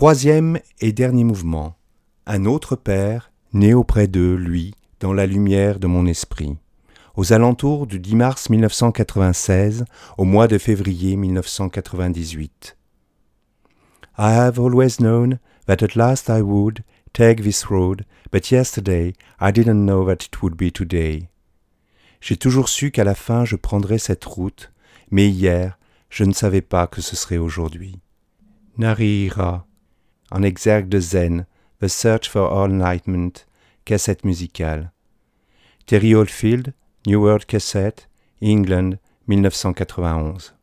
Troisième et dernier mouvement. Un autre Père, né auprès d'eux, lui, dans la lumière de mon esprit. Aux alentours du 10 mars 1996, au mois de février 1998. I have always known that at last I would take this road, but yesterday I didn't know that it would be today. J'ai toujours su qu'à la fin je prendrais cette route, mais hier je ne savais pas que ce serait aujourd'hui. Narira en exergue de Zen, The Search for All Enlightenment, cassette musicale. Terry Oldfield, New World Cassette, England, 1991.